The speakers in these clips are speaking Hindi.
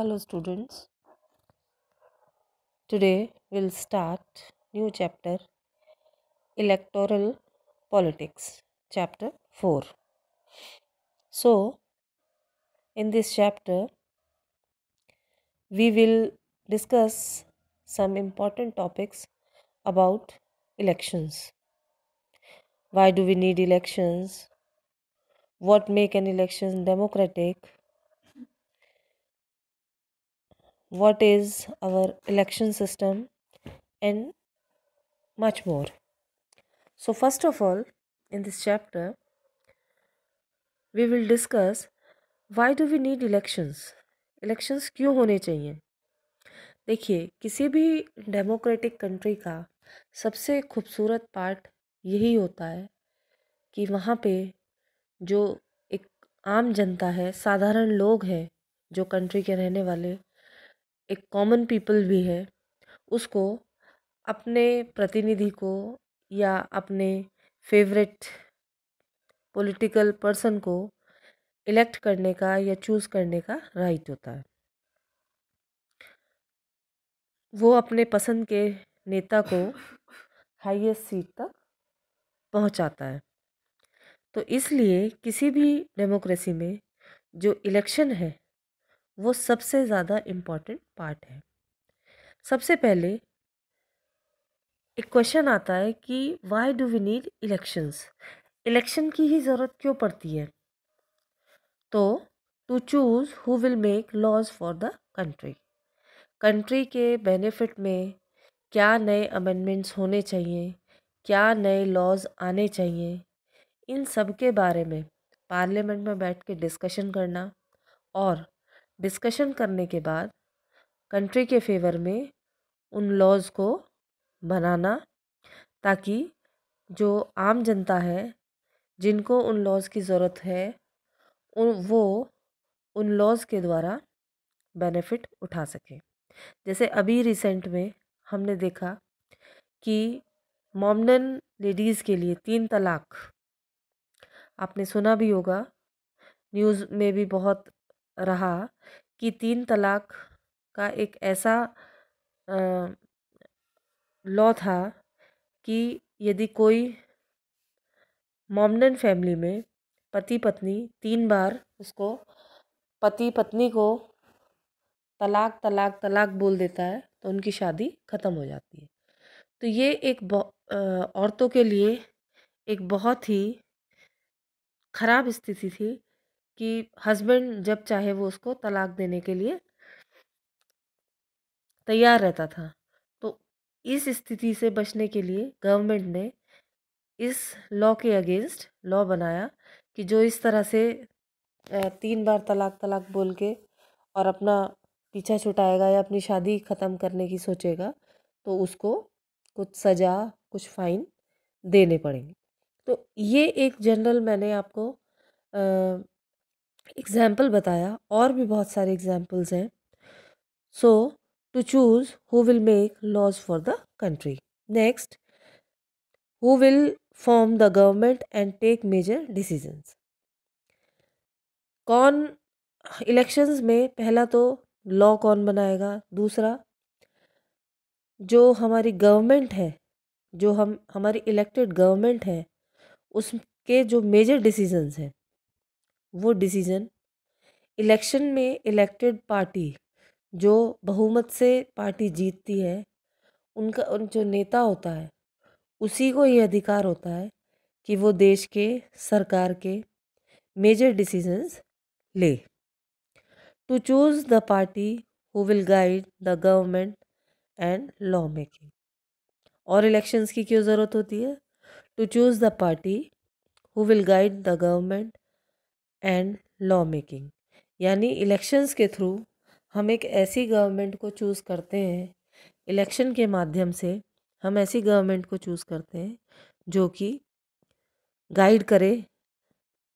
hello students today we'll start new chapter electoral politics chapter 4 so in this chapter we will discuss some important topics about elections why do we need elections what make an election democratic what is our election system and much more so first of all in this chapter we will discuss why do we need elections elections क्यों hone chahiye देखिए किसी भी डेमोक्रेटिक कंट्री का सबसे खूबसूरत पार्ट यही होता है कि वहाँ पे जो एक आम जनता है साधारण लोग हैं जो कंट्री के रहने वाले एक कॉमन पीपल भी है उसको अपने प्रतिनिधि को या अपने फेवरेट पॉलिटिकल पर्सन को इलेक्ट करने का या चूज़ करने का राइट होता है वो अपने पसंद के नेता को हाईएस्ट सीट तक पहुंचाता है तो इसलिए किसी भी डेमोक्रेसी में जो इलेक्शन है वो सबसे ज़्यादा इम्पॉर्टेंट पार्ट है सबसे पहले एक क्वेश्चन आता है कि why do we need elections election की ही ज़रूरत क्यों पड़ती है तो to choose who will make laws for the country country के बेनिफिट में क्या नए अमेंडमेंट्स होने चाहिए क्या नए लॉज आने चाहिए इन सब के बारे में पार्लियामेंट में बैठ के डिस्कशन करना और डिस्कशन करने के बाद कंट्री के फेवर में उन लॉज को बनाना ताकि जो आम जनता है जिनको उन लॉज की ज़रूरत है उन वो उन लॉज के द्वारा बेनिफिट उठा सकें जैसे अभी रिसेंट में हमने देखा कि मॉमडन लेडीज़ के लिए तीन तलाक आपने सुना भी होगा न्यूज़ में भी बहुत रहा कि तीन तलाक का एक ऐसा लॉ था कि यदि कोई मॉमडन फैमिली में पति पत्नी तीन बार उसको पति पत्नी को तलाक तलाक तलाक बोल देता है तो उनकी शादी ख़त्म हो जाती है तो ये एक औरतों के लिए एक बहुत ही ख़राब स्थिति थी कि हस्बैंड जब चाहे वो उसको तलाक देने के लिए तैयार रहता था तो इस स्थिति से बचने के लिए गवर्नमेंट ने इस लॉ के अगेंस्ट लॉ बनाया कि जो इस तरह से तीन बार तलाक तलाक बोल के और अपना पीछा छुटाएगा या अपनी शादी ख़त्म करने की सोचेगा तो उसको कुछ सज़ा कुछ फ़ाइन देने पड़ेंगे तो ये एक जनरल मैंने आपको एग्ज़ाम्पल बताया और भी बहुत सारे एग्ज़ाम्पल्स हैं so to choose who will make laws for the country next who will form the government and take major decisions कौन इलेक्शंस में पहला तो लॉ कौन बनाएगा दूसरा जो हमारी गवर्नमेंट है जो हम हमारी इलेक्टेड गवर्नमेंट है उसके जो मेजर डिसीजंस हैं वो डिसीज़न इलेक्शन में इलेक्टेड पार्टी जो बहुमत से पार्टी जीतती है उनका उन जो नेता होता है उसी को ये अधिकार होता है कि वो देश के सरकार के मेजर डिसीजंस ले to choose the party who will guide the government and law making और इलेक्शंस की क्यों ज़रूरत होती है to choose the party who will guide the government and law making यानी इलेक्शंस के थ्रू हम एक ऐसी गवर्नमेंट को चूज़ करते हैं इलेक्शन के माध्यम से हम ऐसी गवर्नमेंट को चूज़ करते हैं जो कि गाइड करे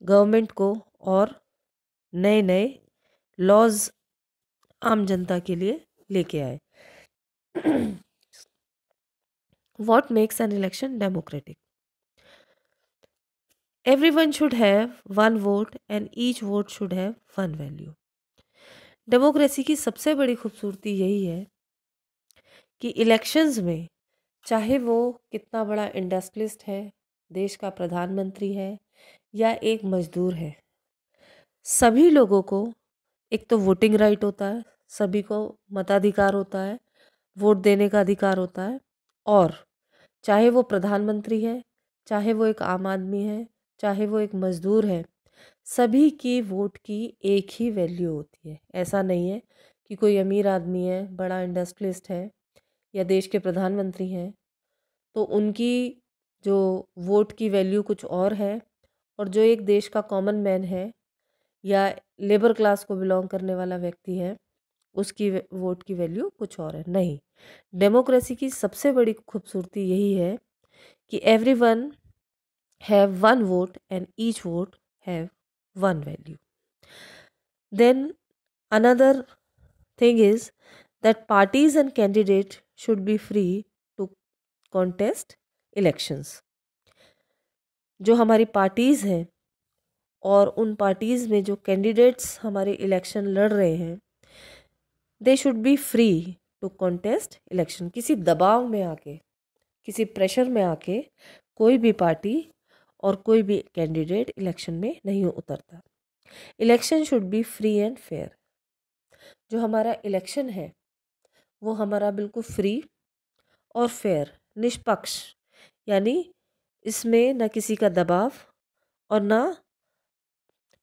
गवर्नमेंट को और नए नए लॉज आम जनता के लिए लेके आए what makes an election democratic one should have one vote and each vote should have one value democracy की सबसे बड़ी खूबसूरती यही है कि इलेक्शंस में चाहे वो कितना बड़ा इंडस्ट्रियलिस्ट है देश का प्रधानमंत्री है या एक मजदूर है सभी लोगों को एक तो वोटिंग राइट होता है सभी को मताधिकार होता है वोट देने का अधिकार होता है और चाहे वो प्रधानमंत्री है चाहे वो एक आम आदमी है चाहे वो एक मज़दूर है सभी की वोट की एक ही वैल्यू होती है ऐसा नहीं है कि कोई अमीर आदमी है बड़ा इंडस्ट्रियलिस्ट है या देश के प्रधानमंत्री हैं तो उनकी जो वोट की वैल्यू कुछ और है और जो एक देश का कॉमन मैन है या लेबर क्लास को बिलोंग करने वाला व्यक्ति है उसकी वोट की वैल्यू कुछ और है नहीं डेमोक्रेसी की सबसे बड़ी खूबसूरती यही है कि everyone have one vote and each vote have one value then another thing is that parties and candidate should be free to contest elections जो हमारी पार्टीज़ हैं और उन पार्टीज़ में जो कैंडिडेट्स हमारे इलेक्शन लड़ रहे हैं they should be free to contest election किसी दबाव में आके किसी प्रेशर में आके कोई भी पार्टी और कोई भी कैंडिडेट इलेक्शन में नहीं उतरता election should be free and fair जो हमारा इलेक्शन है वो हमारा बिल्कुल फ्री और फेयर निष्पक्ष यानी इसमें ना किसी का दबाव और ना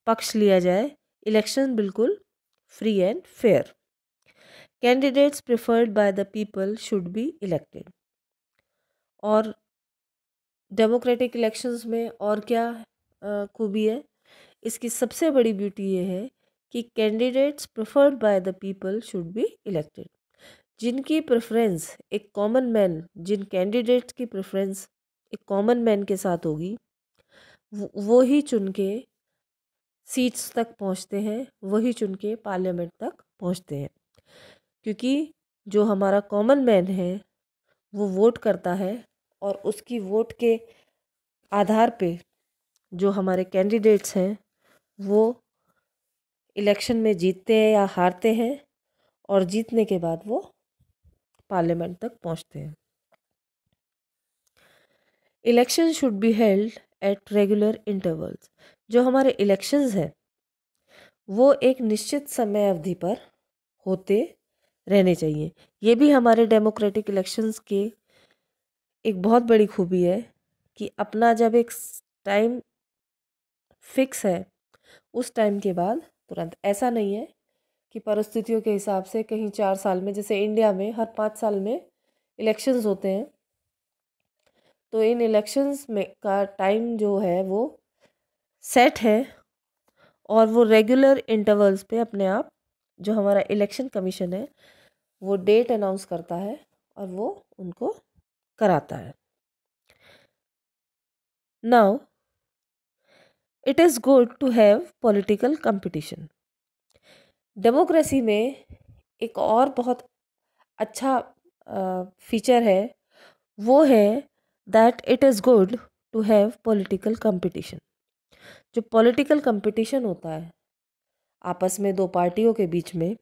पक्ष लिया जाए इलेक्शन बिल्कुल free and fair candidates preferred by the people should be elected और डेमोक्रेटिक इलेक्शंस में और क्या खूबी है इसकी सबसे बड़ी ब्यूटी ये है कि candidates preferred by the people should be elected जिनकी प्रेफरेंस एक कॉमन मैन जिन कैंडिडेट्स की प्रेफरेंस एक कॉमन मैन के साथ होगी वो ही चुन के सीट्स तक पहुंचते हैं वही चुन के पार्लियामेंट तक पहुंचते हैं क्योंकि जो हमारा कॉमन मैन है वो वोट करता है और उसकी वोट के आधार पे जो हमारे कैंडिडेट्स हैं वो इलेक्शन में जीतते हैं या हारते हैं और जीतने के बाद वो पार्लियामेंट तक पहुंचते हैं election should be held at regular intervals जो हमारे इलेक्शंस हैं वो एक निश्चित समय अवधि पर होते रहने चाहिए ये भी हमारे डेमोक्रेटिक इलेक्शंस के एक बहुत बड़ी खूबी है कि अपना जब एक टाइम फिक्स है उस टाइम के बाद तुरंत ऐसा नहीं है कि परिस्थितियों के हिसाब से कहीं चार साल में जैसे इंडिया में हर पाँच साल में इलेक्शंस होते हैं तो इन इलेक्शंस में का टाइम जो है वो सेट है और वो रेगुलर इंटरवल्स पे अपने आप जो हमारा इलेक्शन कमीशन है वो डेट अनाउंस करता है और वो उनको कराता है now it is good to have political competition democracy में एक और बहुत अच्छा फीचर है वो है that it is good to have political competition जो पॉलिटिकल कंपटीशन होता है आपस में दो पार्टियों के बीच में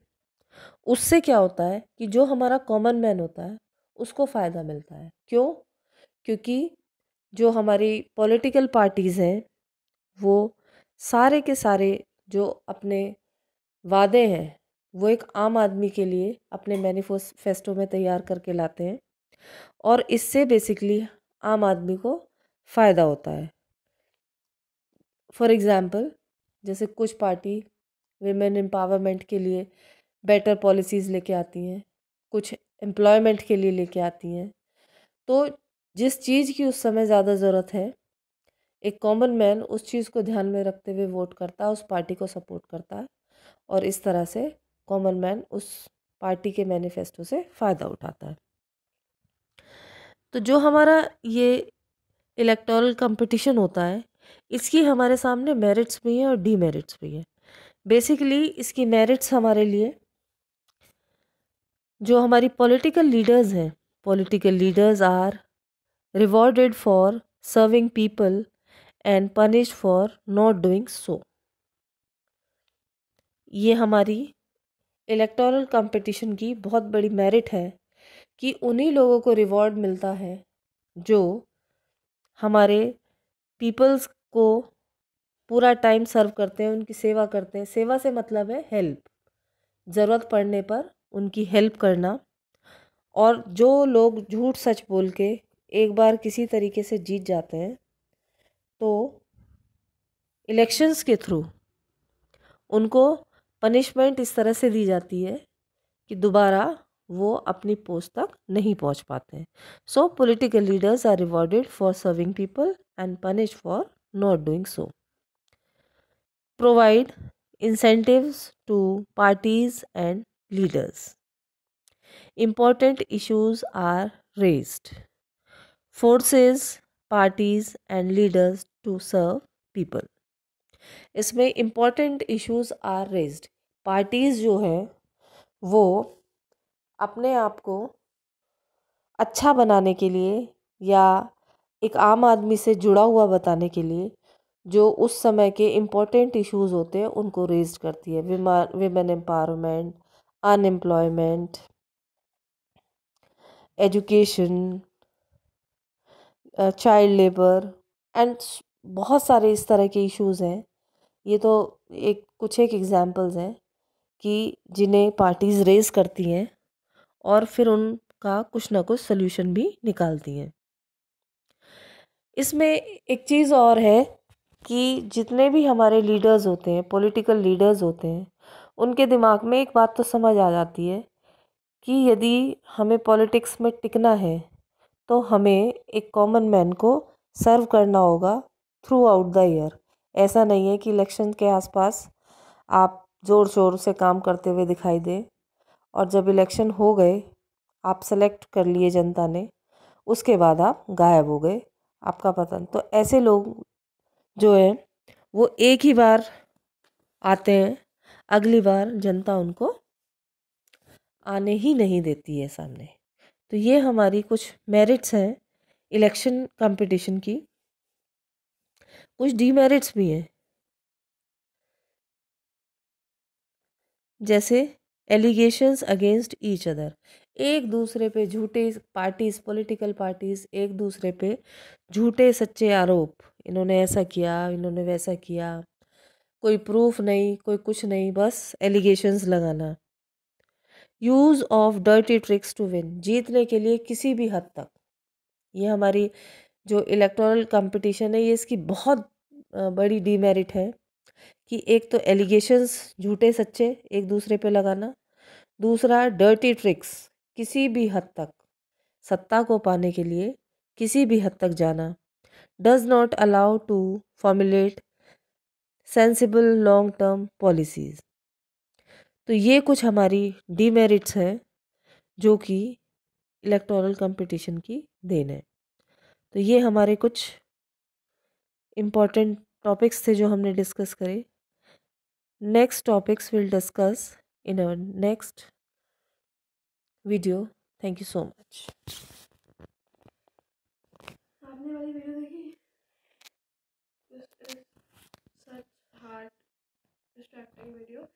उससे क्या होता है कि जो हमारा कॉमन मैन होता है उसको फ़ायदा मिलता है क्यों क्योंकि जो हमारी पॉलिटिकल पार्टीज़ हैं वो सारे के सारे जो अपने वादे हैं वो एक आम आदमी के लिए अपने मैनिफेस्टो में तैयार करके लाते हैं और इससे बेसिकली आम आदमी को फ़ायदा होता है फॉर एग्ज़ाम्पल जैसे कुछ पार्टी वेमेन एम्पावरमेंट के लिए बेटर पॉलिसीज़ लेके आती हैं कुछ एम्प्लॉयमेंट के लिए लेके आती हैं तो जिस चीज़ की उस समय ज़्यादा ज़रूरत है एक कॉमन मैन उस चीज़ को ध्यान में रखते हुए वोट करता है उस पार्टी को सपोर्ट करता है और इस तरह से कॉमन मैन उस पार्टी के मैनिफेस्टो से फ़ायदा उठाता है तो जो हमारा ये इलेक्टोरल कंपटीशन होता है इसकी हमारे सामने मेरिट्स भी हैं और डीमेरिट्स भी हैं बेसिकली इसकी मेरिट्स हमारे लिए जो हमारी पॉलिटिकल लीडर्स हैं political leaders are rewarded for serving people and punish for not doing so ये हमारी इलेक्टोरल कंपटीशन की बहुत बड़ी मेरिट है कि उन्हीं लोगों को रिवॉर्ड मिलता है जो हमारे पीपल्स को पूरा टाइम सर्व करते हैं उनकी सेवा करते हैं सेवा से मतलब है हेल्प ज़रूरत पड़ने पर उनकी हेल्प करना और जो लोग झूठ सच बोल के एक बार किसी तरीके से जीत जाते हैं तो इलेक्शंस के थ्रू उनको पनिशमेंट इस तरह से दी जाती है कि दोबारा वो अपनी पोस्ट तक नहीं पहुंच पाते हैं so political leaders are rewarded for serving people and punish for not doing so provide incentives to parties and leaders. Important issues are raised. Forces, parties, and leaders to serve people. इसमें important issues are raised. Parties जो है वो अपने आप को अच्छा बनाने के लिए या एक आम आदमी से जुड़ा हुआ बताने के लिए जो उस समय के इम्पॉर्टेंट इश्यूज़ होते हैं उनको रेज करती है women empowerment unemployment education child labour and बहुत सारे इस तरह के इश्यूज़ हैं ये तो एक कुछ एक एग्जांपल्स हैं कि जिन्हें पार्टीज़ रेज करती हैं और फिर उनका कुछ ना कुछ सल्यूशन भी निकालती हैं इसमें एक चीज़ और है कि जितने भी हमारे लीडर्स होते हैं पॉलिटिकल लीडर्स होते हैं उनके दिमाग में एक बात तो समझ आ जाती है कि यदि हमें पॉलिटिक्स में टिकना है तो हमें एक कॉमन मैन को सर्व करना होगा थ्रू आउट द ईयर ऐसा नहीं है कि इलेक्शन के आसपास आप ज़ोर शोर से काम करते हुए दिखाई दे और जब इलेक्शन हो गए आप सेलेक्ट कर लिए जनता ने उसके बाद आप गायब हो गए आपका पतन तो ऐसे लोग जो हैं वो एक ही बार आते हैं अगली बार जनता उनको आने ही नहीं देती है सामने तो ये हमारी कुछ मेरिट्स हैं इलेक्शन कंपटीशन की कुछ डीमेरिट्स भी हैं जैसे एलिगेशंस अगेंस्ट ईच अदर एक दूसरे पे झूठे पार्टीज पॉलिटिकल पार्टीज एक दूसरे पे झूठे सच्चे आरोप इन्होंने ऐसा किया इन्होंने वैसा किया कोई प्रूफ नहीं कोई कुछ नहीं बस एलिगेशंस लगाना use of dirty tricks to win जीतने के लिए किसी भी हद तक ये हमारी जो इलेक्टोरल कंपटीशन है ये इसकी बहुत बड़ी डीमेरिट है कि एक तो एलिगेशंस झूठे सच्चे एक दूसरे पे लगाना दूसरा डर्टी ट्रिक्स किसी भी हद तक सत्ता को पाने के लिए किसी भी हद तक जाना does not allow to formulate sensible long term policies तो ये कुछ हमारी डीमेरिट्स हैं जो कि इलेक्टोरल कंपटीशन की देन है तो ये हमारे कुछ इम्पॉर्टेंट टॉपिक्स थे जो हमने डिस्कस करे next topics will discuss in our next video thank you so much आपने वाली वीडियो देखी to start my video